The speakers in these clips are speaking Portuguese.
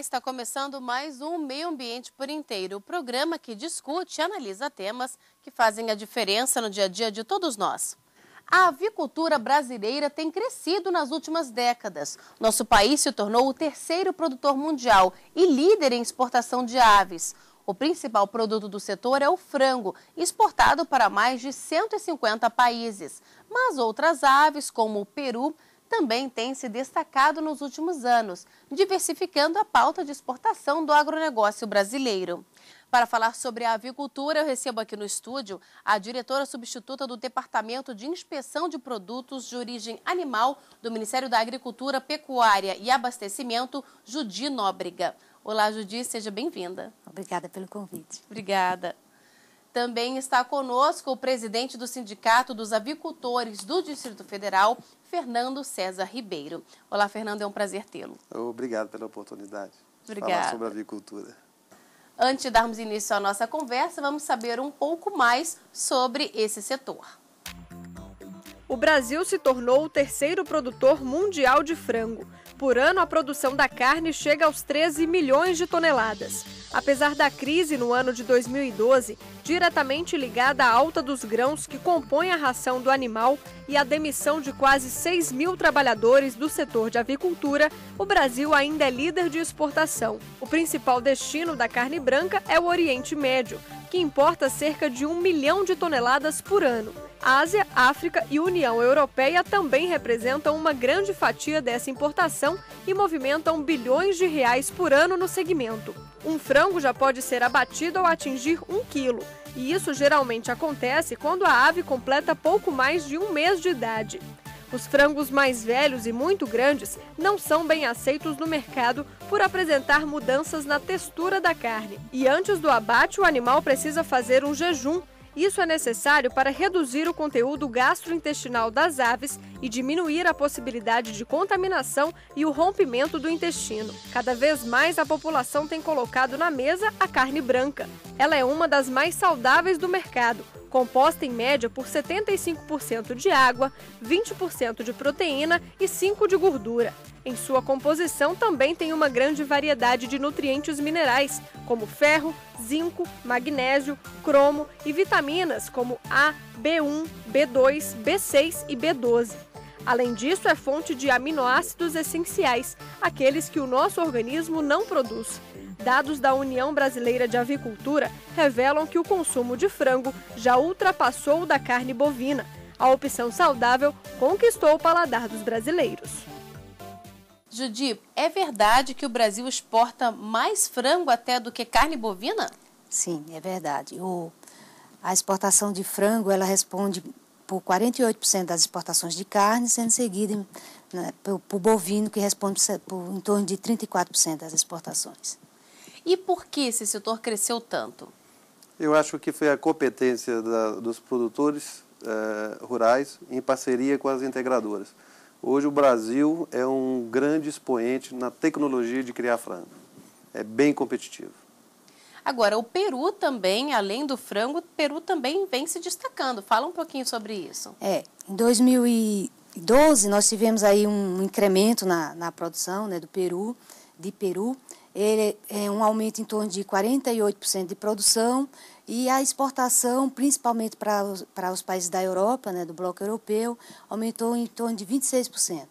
está começando mais um Meio Ambiente por Inteiro, o programa que discute e analisa temas que fazem a diferença no dia a dia de todos nós. A avicultura brasileira tem crescido nas últimas décadas. Nosso país se tornou o terceiro produtor mundial e líder em exportação de aves. O principal produto do setor é o frango, exportado para mais de 150 países. Mas outras aves, como o peru, também tem se destacado nos últimos anos, diversificando a pauta de exportação do agronegócio brasileiro. Para falar sobre a avicultura, eu recebo aqui no estúdio a diretora substituta do Departamento de Inspeção de Produtos de Origem Animal do Ministério da Agricultura, Pecuária e Abastecimento, Judi Nóbrega. Olá, Judi, seja bem-vinda. Obrigada pelo convite. Obrigada. Também está conosco o presidente do Sindicato dos Avicultores do Distrito Federal, Fernando César Ribeiro. Olá, Fernando, é um prazer tê-lo. Obrigado pela oportunidade. Obrigada. Falar sobre avicultura. Antes de darmos início à nossa conversa, vamos saber um pouco mais sobre esse setor. O Brasil se tornou o terceiro produtor mundial de frango por ano, a produção da carne chega aos 13 milhões de toneladas. Apesar da crise no ano de 2012, diretamente ligada à alta dos grãos que compõem a ração do animal e à demissão de quase 6 mil trabalhadores do setor de avicultura, o Brasil ainda é líder de exportação. O principal destino da carne branca é o Oriente Médio, que importa cerca de 1 milhão de toneladas por ano. Ásia, África e União Europeia também representam uma grande fatia dessa importação e movimentam bilhões de reais por ano no segmento. Um frango já pode ser abatido ao atingir um quilo, e isso geralmente acontece quando a ave completa pouco mais de um mês de idade. Os frangos mais velhos e muito grandes não são bem aceitos no mercado por apresentar mudanças na textura da carne. E antes do abate, o animal precisa fazer um jejum isso é necessário para reduzir o conteúdo gastrointestinal das aves e diminuir a possibilidade de contaminação e o rompimento do intestino. Cada vez mais a população tem colocado na mesa a carne branca. Ela é uma das mais saudáveis do mercado composta em média por 75% de água, 20% de proteína e 5% de gordura. Em sua composição também tem uma grande variedade de nutrientes minerais, como ferro, zinco, magnésio, cromo e vitaminas como A, B1, B2, B6 e B12. Além disso, é fonte de aminoácidos essenciais, aqueles que o nosso organismo não produz. Dados da União Brasileira de Avicultura revelam que o consumo de frango já ultrapassou o da carne bovina. A opção saudável conquistou o paladar dos brasileiros. Judi, é verdade que o Brasil exporta mais frango até do que carne bovina? Sim, é verdade. O, a exportação de frango ela responde por 48% das exportações de carne, sendo seguida né, por, bovino, que responde por, por em torno de 34% das exportações. E por que esse setor cresceu tanto? Eu acho que foi a competência da, dos produtores eh, rurais em parceria com as integradoras. Hoje o Brasil é um grande expoente na tecnologia de criar frango. É bem competitivo. Agora, o Peru também, além do frango, o Peru também vem se destacando. Fala um pouquinho sobre isso. É, em 2012 nós tivemos aí um incremento na, na produção né, do Peru, de Peru ele é um aumento em torno de 48% de produção e a exportação, principalmente para os, para os países da Europa, né, do bloco europeu, aumentou em torno de 26%.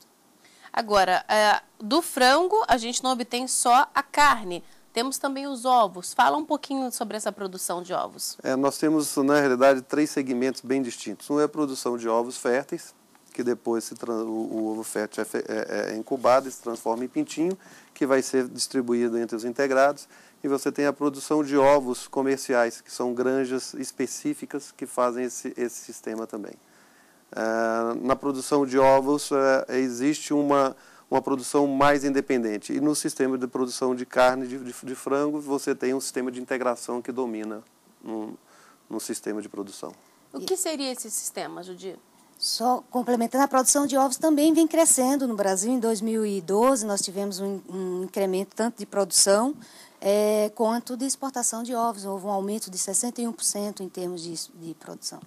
Agora, é, do frango, a gente não obtém só a carne, temos também os ovos. Fala um pouquinho sobre essa produção de ovos. É, nós temos, na realidade, três segmentos bem distintos. Um é a produção de ovos férteis, que depois o, o ovo fértil é, é, é incubado e se transforma em pintinho, que vai ser distribuído entre os integrados. E você tem a produção de ovos comerciais, que são granjas específicas que fazem esse, esse sistema também. É, na produção de ovos é, existe uma, uma produção mais independente. E no sistema de produção de carne de, de, de frango, você tem um sistema de integração que domina no, no sistema de produção. O que seria esse sistema, Judito? Só complementando, a produção de ovos também vem crescendo no Brasil. Em 2012, nós tivemos um, um incremento tanto de produção é, quanto de exportação de ovos. Houve um aumento de 61% em termos de, de produção.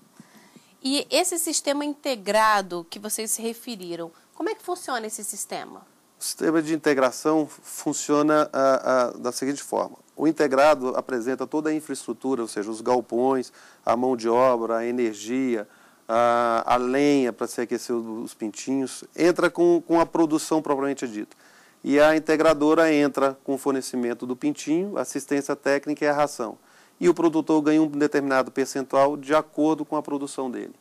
E esse sistema integrado que vocês se referiram, como é que funciona esse sistema? O sistema de integração funciona a, ah, a, ah, da seguinte forma. O integrado apresenta toda a infraestrutura, ou seja, os galpões, a mão de obra, a energia, a, a lenha para se aquecer os pintinhos, entra com, com a produção propriamente dita. E a integradora entra com o fornecimento do pintinho, assistência técnica e a ração. E o produtor ganha um determinado percentual de acordo com a produção dele.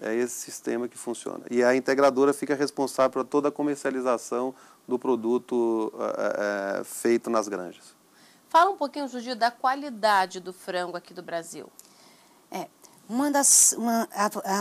É esse sistema que funciona. E a integradora fica responsável por toda a comercialização do produto é, é, é feito nas granjas. Fala um pouquinho, Judil, da qualidade do frango aqui do Brasil. É, uma das, uma,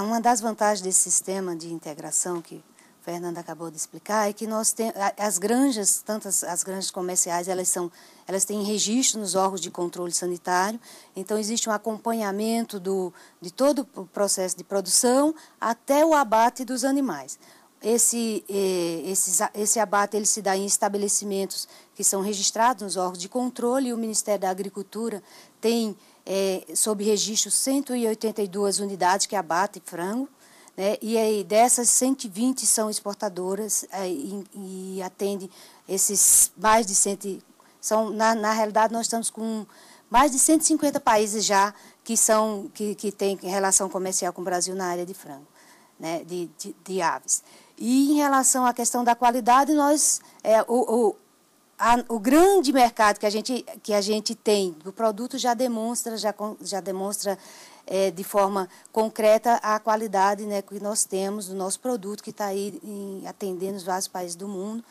uma das vantagens desse sistema de integração que Fernanda acabou de explicar é que nós tem, as granjas, tantas as granjas comerciais, elas são elas têm registro nos órgãos de controle sanitário, então existe um acompanhamento do, de todo o processo de produção até o abate dos animais. Esse, eh, esse, esse abate ele se dá em estabelecimentos que são registrados nos órgãos de controle e o Ministério da Agricultura tem é, sob registro 182 unidades que abatem frango, né? e aí dessas 120 são exportadoras é, e, e esses mais de 100, são, na, na realidade nós estamos com mais de 150 países já que são que, que têm relação comercial com o Brasil na área de frango, né, de, de, de aves. E em relação à questão da qualidade, nós é, o, o a, o grande mercado que a gente, que a gente tem do produto já demonstra, já, já demonstra é, de forma concreta a qualidade né, que nós temos do nosso produto, que está aí em, atendendo os vários países do mundo.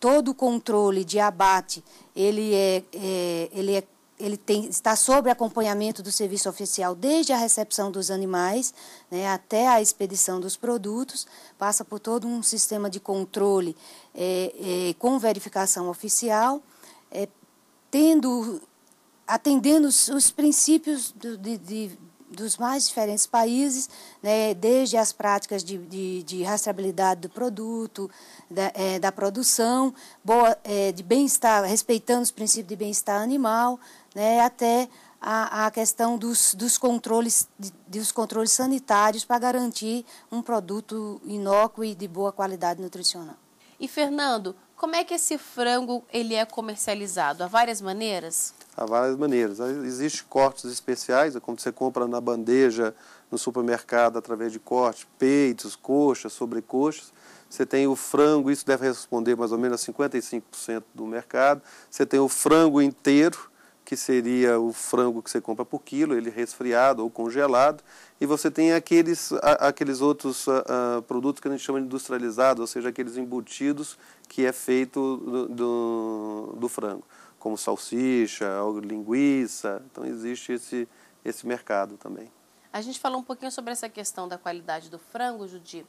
Todo o controle de abate, ele é, é ele é ele tem, está sob acompanhamento do serviço oficial desde a recepção dos animais né, até a expedição dos produtos, passa por todo um sistema de controle é, é, com verificação oficial, é, tendo, atendendo os, os princípios do, de, de, dos mais diferentes países, né, desde as práticas de, de, de rastreabilidade do produto, da, é, da produção, boa, é, de bem-estar, respeitando os princípios de bem-estar animal, né, até a, a questão dos, dos, controles, de, dos controles sanitários para garantir um produto inócuo e de boa qualidade nutricional. E, Fernando, como é que esse frango ele é comercializado? Há várias maneiras? Há várias maneiras. Existem cortes especiais, é como você compra na bandeja no supermercado através de corte, peitos, coxas, sobrecoxas. Você tem o frango, isso deve responder mais ou menos a 55% do mercado. Você tem o frango inteiro, que seria o frango que você compra por quilo, ele resfriado ou congelado. E você tem aqueles, aqueles outros ah, ah, produtos que a gente chama de industrializados, ou seja, aqueles embutidos que é feito do, do, do frango como salsicha, linguiça. Então existe esse, esse mercado também. A gente falou um pouquinho sobre essa questão da qualidade do frango, Judi.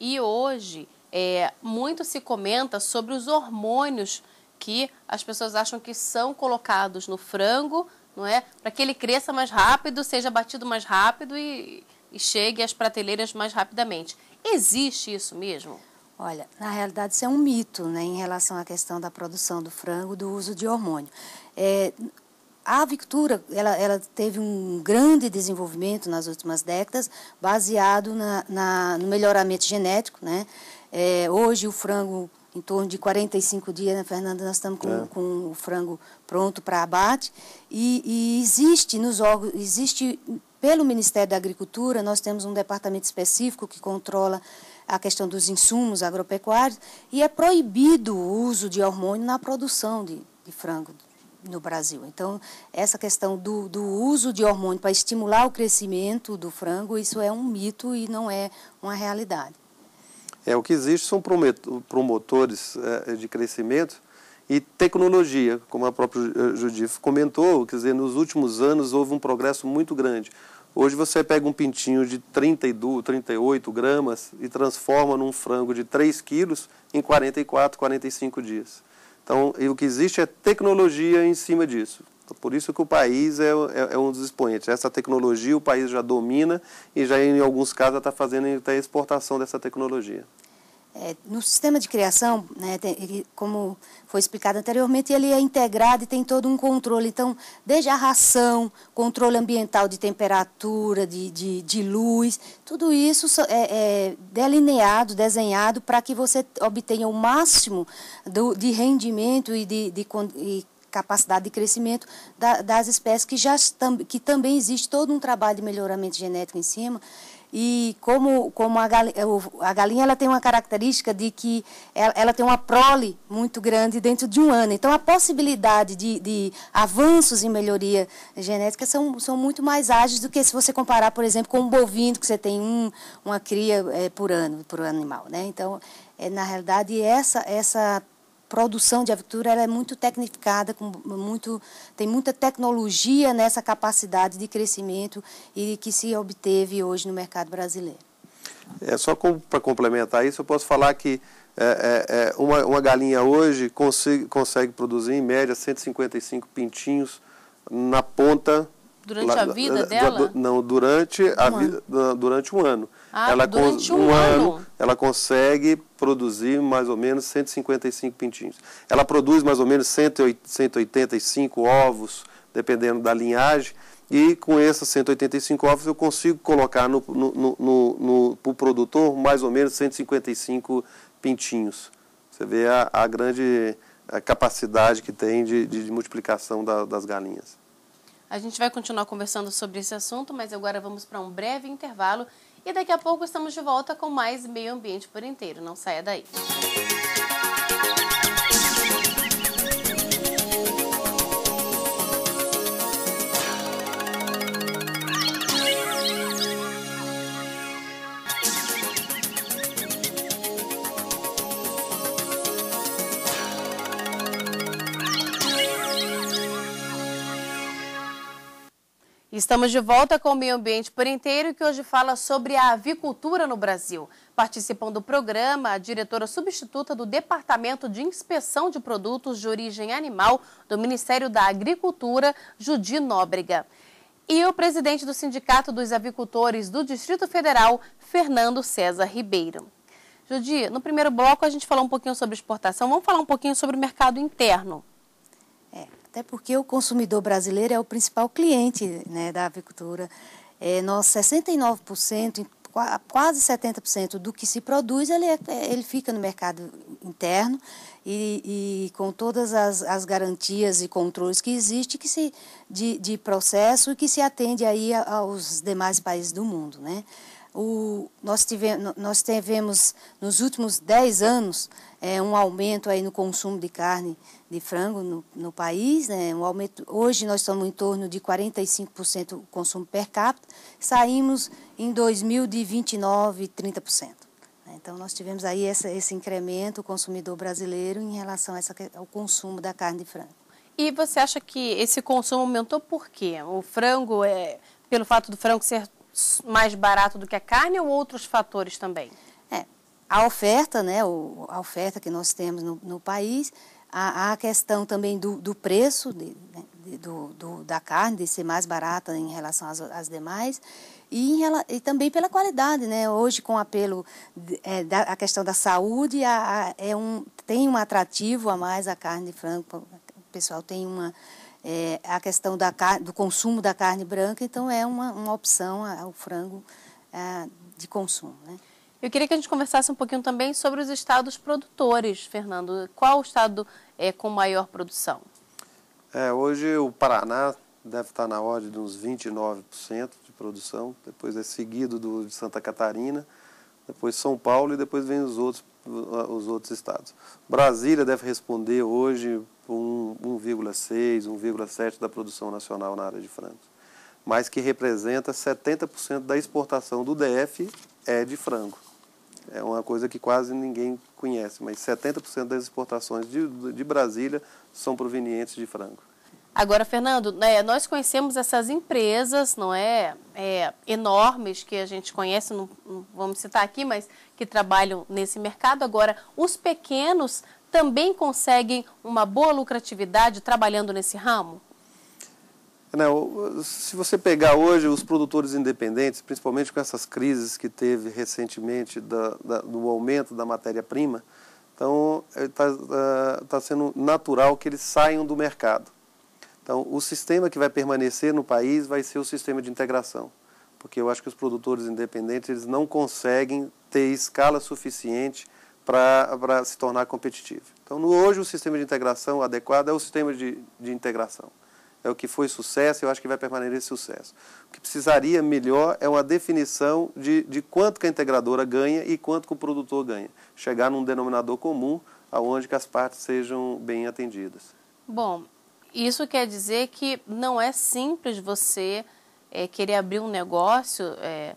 E hoje é, muito se comenta sobre os hormônios que as pessoas acham que são colocados no frango, não é? Para que ele cresça mais rápido, seja batido mais rápido e, e chegue às prateleiras mais rapidamente. Existe isso mesmo? Olha, na realidade isso é um mito né, em relação à questão da produção do frango, do uso de hormônio. É, a avicultura ela, ela, teve um grande desenvolvimento nas últimas décadas, baseado na, na no melhoramento genético. Né? É, hoje o frango, em torno de 45 dias, né, Fernanda, nós estamos com, é. com o frango pronto para abate. E, e existe nos órgãos, existe pelo Ministério da Agricultura, nós temos um departamento específico que controla a questão dos insumos agropecuários, e é proibido o uso de hormônio na produção de, de frango no Brasil. Então, essa questão do, do uso de hormônio para estimular o crescimento do frango, isso é um mito e não é uma realidade. É, o que existe são promotores é, de crescimento e tecnologia, como a própria Judith comentou, quer dizer, nos últimos anos houve um progresso muito grande. Hoje você pega um pintinho de 32, 38 gramas e transforma num frango de 3 quilos em 44, 45 dias. Então, o que existe é tecnologia em cima disso. Então, por isso que o país é, é, é um dos expoentes. Essa tecnologia o país já domina e já, em alguns casos, está fazendo até exportação dessa tecnologia. É, no sistema de criação, né, tem, ele, como foi explicado anteriormente, ele é integrado e tem todo um controle. Então, desde a ração, controle ambiental de temperatura, de, de, de luz, tudo isso é, é delineado, desenhado para que você obtenha o máximo do, de rendimento e de, de e capacidade de crescimento das espécies que já que também existe todo um trabalho de melhoramento genético em cima e como, como a, galinha, a galinha ela tem uma característica de que ela, é, ela, tem uma prole muito grande dentro de um ano. Então, a possibilidade de, de avanços em melhoria genética são, são muito mais ágeis do que se você comparar, por exemplo, com um bovino, que você tem um, uma cria é, por ano, por animal. Né? Então, é, na realidade, essa, essa produção de avicultura ela é muito tecnificada, com muito, tem muita tecnologia nessa capacidade de crescimento e que se obteve hoje no mercado brasileiro. É, só para complementar isso, eu posso falar que é, é, é uma, uma, galinha hoje consegue, consegue produzir em média 155 pintinhos na ponta. Durante lá, a vida é, dela? Não, durante, um a, durante um ano. Ah, ela durante um, um ano, ela consegue produzir mais ou menos 155 pintinhos. Ela produz mais ou menos 185 ovos, dependendo da linhagem, e com esses 185 ovos eu consigo colocar no, no, no, no para o produtor mais ou menos 155 pintinhos. Você vê a, a grande a capacidade que tem de, de multiplicação da, das galinhas. A gente vai continuar conversando sobre esse assunto, mas agora vamos para um breve intervalo e daqui a pouco estamos de volta com mais Meio Ambiente por Inteiro. Não saia daí. Música Estamos de volta com o Meio Ambiente por Inteiro, que hoje fala sobre a avicultura no Brasil. Participam do programa a diretora substituta do Departamento de Inspeção de Produtos de Origem Animal do Ministério da Agricultura, Judi Nóbrega. E o presidente do Sindicato dos Avicultores do Distrito Federal, Fernando César Ribeiro. Judi, no primeiro bloco a gente falou um pouquinho sobre exportação, vamos falar um pouquinho sobre o mercado interno. Até porque o consumidor brasileiro é o principal cliente né, da avicultura. É, nós, 69%, quase 70% do que se produz, ele, é, ele fica no mercado interno e, e com todas as, as, garantias e controles que existem que se, de, de processo e que se atende aí aos demais países do mundo. Né? O, nós, tivemos, nós tivemos, nos últimos 10 anos, é, um aumento aí no consumo de carne de frango no, no país, né? um aumento, hoje nós estamos em torno de 45% do consumo per capita, saímos em 2000 de 29, 30%. Então, nós tivemos aí essa, esse incremento, consumidor brasileiro, em relação a essa, ao consumo da carne de frango. E você acha que esse consumo aumentou por quê? O frango, é, pelo fato do frango ser mais barato do que a carne ou outros fatores também? a oferta, né, a oferta que nós temos no, no país, a, a, questão também do, do preço de, né, de, do, do, da carne, de ser mais barata em relação às, às demais, e, em, e, também pela qualidade. Né? Hoje, com o apelo é, da a questão da saúde, a, a, é um, tem um atrativo a mais a carne de frango, o pessoal tem uma. É, a questão da, do consumo da carne branca, então é uma, uma opção o frango é, de consumo. Né? Eu queria que a gente conversasse um pouquinho também sobre os estados produtores, Fernando. Qual o estado é, com maior produção? É, hoje o Paraná deve estar na ordem de uns 29% de produção, depois é seguido do, de Santa Catarina, depois São Paulo e depois vem os outros, os outros estados. Brasília deve responder hoje com 1,6, 1,7% da produção nacional na área de frango mas que representa 70% da exportação do DF é de frango é uma coisa que quase ninguém conhece, mas 70% das exportações de, de Brasília são provenientes de frango. Agora, Fernando, né, nós conhecemos essas empresas, não é, é enormes que a gente conhece, não, não, vamos citar aqui, mas que trabalham nesse mercado. Agora, os pequenos também conseguem uma boa lucratividade trabalhando nesse ramo? Né, se você pegar hoje os produtores independentes, principalmente com essas crises que teve recentemente da, da, do aumento da matéria-prima, então está é, é, tá sendo natural que eles saiam do mercado. Então, o sistema que vai permanecer no país vai ser o sistema de integração, porque eu acho que os produtores independentes eles não conseguem ter escala suficiente para se tornar competitivo. Então, no, hoje, o sistema de integração adequado é o sistema de, de integração é o que foi sucesso, eu acho que vai permanecer sucesso. O que precisaria melhor é uma definição de, de quanto que a integradora ganha e quanto que o produtor ganha. Chegar num denominador comum aonde que as partes sejam bem atendidas. Bom, isso quer dizer que não é simples você é, querer abrir um negócio é, eh,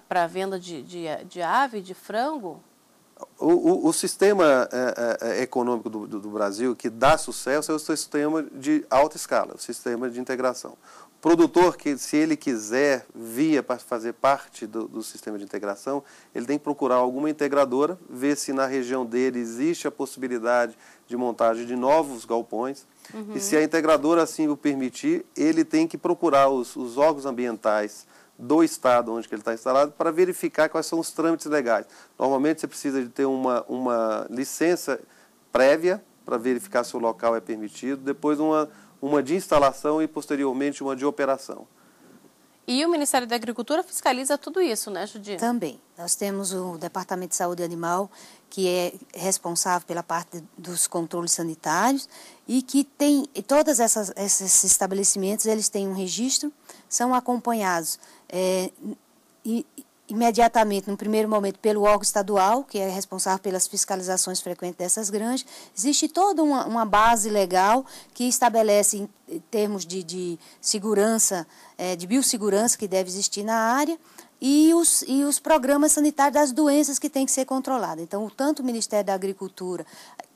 para venda de, de, de ave, de frango? O, o, o sistema é, é, é, econômico do, do, do, Brasil que dá sucesso é o sistema de alta escala, o sistema de integração. O produtor que, se ele quiser via para fazer parte do, do sistema de integração, ele tem que procurar alguma integradora, ver se na região dele existe a possibilidade de montagem de novos galpões. Uhum. E se a integradora assim o permitir, ele tem que procurar os, os órgãos ambientais do estado onde ele está instalado para verificar quais são os trâmites legais. Normalmente você precisa de ter uma, uma licença prévia para verificar se o local é permitido, depois uma, uma de instalação e posteriormente uma de operação. E o Ministério da Agricultura fiscaliza tudo isso, né, Judina? Também. Nós temos o Departamento de Saúde Animal, que é responsável pela parte dos controles sanitários e que tem todos esses estabelecimentos, eles têm um registro, são acompanhados. É, e, imediatamente, no primeiro momento, pelo órgão estadual, que é responsável pelas fiscalizações frequentes dessas granjas. Existe toda uma, uma base legal que estabelece, em termos de, de segurança, é, de biossegurança que deve existir na área, e os, e os programas sanitários das doenças que têm que ser controladas. Então, tanto o Ministério da Agricultura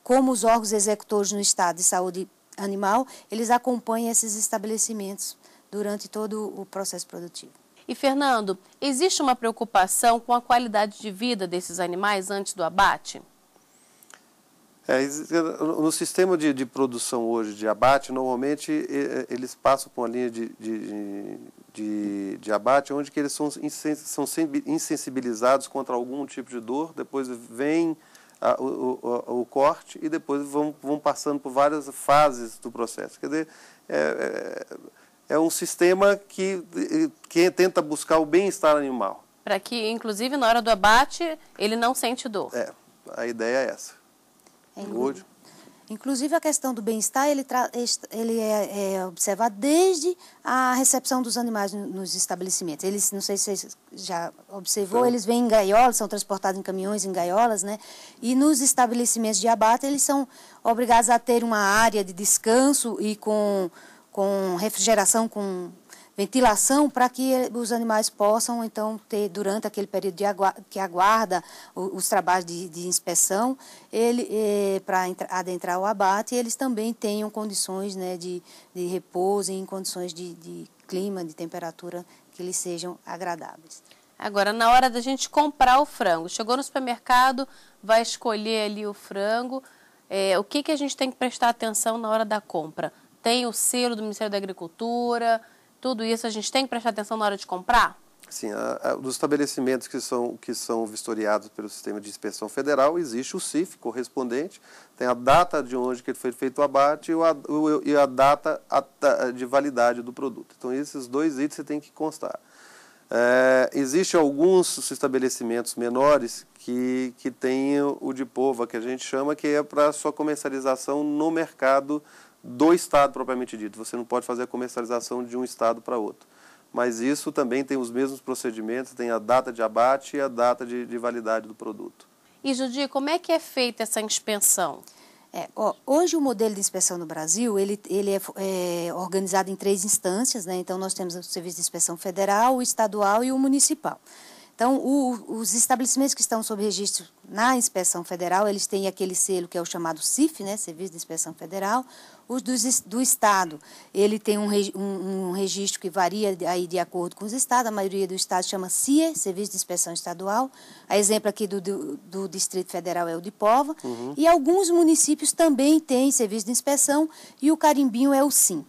como os órgãos executores no Estado de Saúde Animal, eles acompanham esses estabelecimentos durante todo o processo produtivo. E Fernando, existe uma preocupação com a qualidade de vida desses animais antes do abate? É, no sistema de, de, produção hoje de abate, normalmente eles passam por uma linha de, de, de, de abate onde que eles são, são insensibilizados contra algum tipo de dor, depois vem a, o, o, o, corte e depois vão, vão passando por várias fases do processo. Quer dizer, é, é, é um sistema que, que tenta buscar o bem-estar animal. Para que, inclusive, na hora do abate, ele não sente dor. É, a ideia é essa. É, Hoje. Inclusive, a questão do bem-estar, ele, ele é, é, observado desde a recepção dos animais nos estabelecimentos. Eles, não sei se vocês já observou, então- eles vêm em gaiolas, são transportados em caminhões, em gaiolas, né? E nos estabelecimentos de abate, eles são obrigados a ter uma área de descanso e com com refrigeração, com ventilação, para que os animais possam, então, ter, durante aquele período agu que aguarda os, os trabalhos de, de, inspeção, ele, eh, para adentrar o abate, eles também tenham condições né, de, de repouso, em condições de, de clima, de temperatura que lhes sejam agradáveis. Agora, na hora da gente comprar o frango, chegou no supermercado, vai escolher ali o frango, é, o que, que a gente tem que prestar atenção na hora da compra? tem o selo do Ministério da Agricultura, tudo isso a gente tem que prestar atenção na hora de comprar? Sim, a, a, dos estabelecimentos que são, que são vistoriados pelo sistema de inspeção federal, existe o CIF correspondente, tem a data de onde que foi feito o abate e, o, o, e a data de validade do produto. Então, esses dois itens você tem que constar. É, Existem alguns estabelecimentos menores que, que têm o de pova, que a gente chama, que é para sua comercialização no mercado do Estado propriamente dito. Você não pode fazer a comercialização de um Estado para outro. Mas isso também tem os mesmos procedimentos, tem a data de abate e a data de, de validade do produto. E, Judi, como é que é feita essa inspeção? É, ó, hoje o modelo de inspeção no Brasil ele, ele é, é, organizado em três instâncias, né? então nós temos o Serviço de Inspeção Federal, o Estadual e o Municipal. Então, o, os estabelecimentos que estão sob registro na Inspeção Federal, eles têm aquele selo que é o chamado CIF, né, Serviço de Inspeção Federal. Os do, do Estado, ele tem um, um, um, registro que varia aí de acordo com os estados. A maioria do estado chama CIE, Serviço de Inspeção Estadual. A exemplo aqui do, do, do Distrito Federal é o de Pova. Uhum. E alguns municípios também têm serviço de inspeção e o carimbinho é o SIM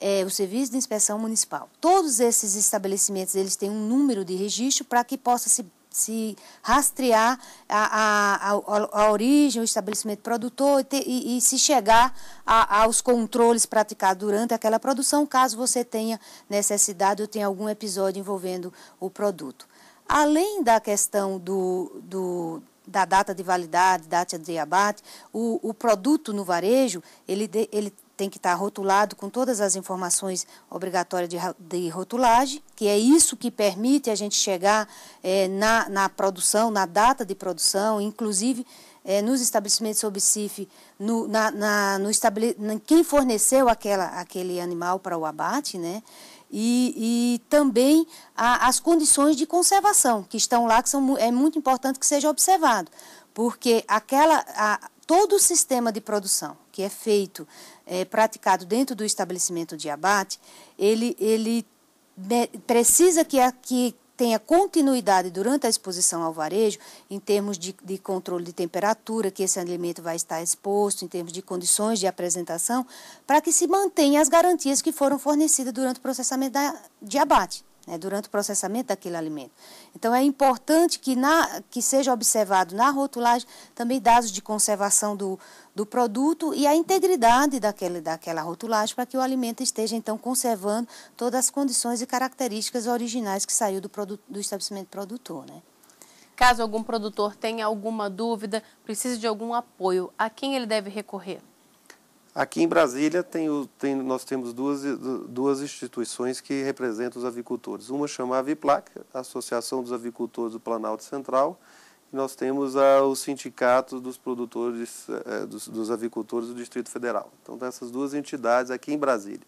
é, o Serviço de Inspeção Municipal. Todos esses estabelecimentos eles têm um número de registro para que possa se, se rastrear a, a, a, a, origem, o estabelecimento produtor e, e, e se chegar aos controles praticados durante aquela produção, caso você tenha necessidade ou tenha algum episódio envolvendo o produto. Além da questão do, do da data de validade, data de abate, o, o produto no varejo, ele, de, ele tem que estar rotulado com todas as informações obrigatórias de, de rotulagem, que é isso que permite a gente chegar é, na, na produção, na data de produção, inclusive é, nos estabelecimentos sob CIF, no, na, na, no estabele... quem forneceu aquela, aquele animal para o abate, né? E, e também a, as condições de conservação que estão lá, que são, é muito importante que seja observado, porque aquela, a, todo o sistema de produção, que é feito, é, praticado dentro do estabelecimento de abate, ele, ele né, precisa que, a, que tenha continuidade durante a exposição ao varejo, em termos de, de, controle de temperatura que esse alimento vai estar exposto, em termos de condições de apresentação, para que se mantenham as garantias que foram fornecidas durante o processamento da, de abate. Né, durante o processamento daquele alimento. Então, é importante que, na, que seja observado na rotulagem também dados de conservação do, do produto e a integridade daquele, daquela rotulagem para que o alimento esteja, então, conservando todas as condições e características originais que saiu do, produto, do estabelecimento produtor. Né? Caso algum produtor tenha alguma dúvida, precise de algum apoio, a quem ele deve recorrer? Aqui em Brasília tem o, tem, nós temos duas, duas instituições que representam os avicultores. Uma chama a Aviplac, Associação dos Avicultores do Planalto Central, nós temos ah, os sindicatos dos produtores, eh, eh, dos, dos, avicultores do Distrito Federal. Então, tá essas duas entidades aqui em Brasília.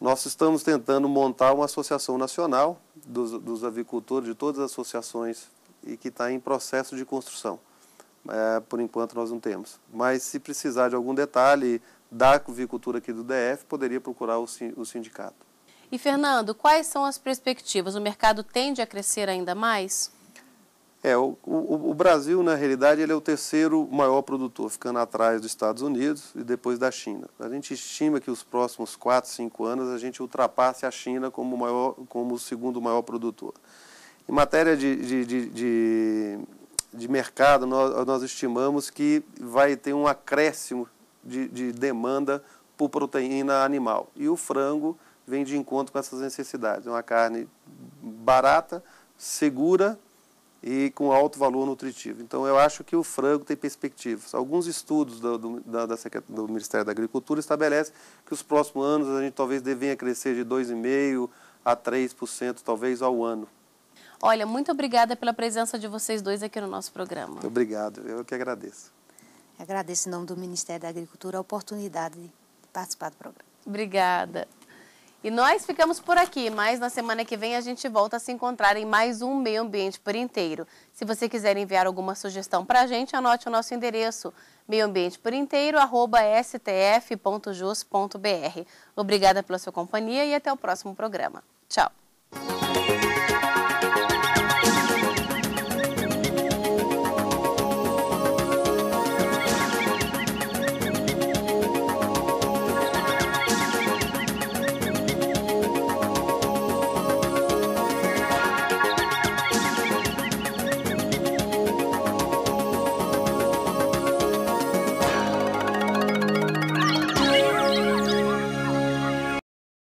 Nós estamos tentando montar uma associação nacional dos, dos avicultores, de todas as associações, e que está em processo de construção. É, por enquanto, nós não temos. Mas, se precisar de algum detalhe da avicultura aqui do DF, poderia procurar o, o sindicato. E, Fernando, quais são as perspectivas? O mercado tende a crescer ainda mais? É, o, o, o, Brasil, na realidade, ele é o terceiro maior produtor, ficando atrás dos Estados Unidos e depois da China. A gente estima que os próximos 4, 5 anos a gente ultrapasse a China como, maior, como o segundo maior produtor. Em matéria de, de, de, de, de mercado, nós, nós, estimamos que vai ter um acréscimo de, de demanda por proteína animal. E o frango vem de encontro com essas necessidades. É uma carne barata, segura e com alto valor nutritivo. Então, eu acho que o frango tem perspectivas. Alguns estudos do, do, da, da, do Ministério da Agricultura estabelecem que os próximos anos a gente talvez devenha crescer de 2,5% a 3%, talvez, ao ano. Olha, muito obrigada pela presença de vocês dois aqui no nosso programa. Muito obrigado, eu que agradeço. Agradeço em nome do Ministério da Agricultura a oportunidade de participar do programa. Obrigada. E nós ficamos por aqui, mas na semana que vem a gente volta a se encontrar em mais um Meio Ambiente por Inteiro. Se você quiser enviar alguma sugestão para a gente, anote o nosso endereço meioambienteporinteiro.stf.jus.br. Obrigada pela sua companhia e até o próximo programa. Tchau!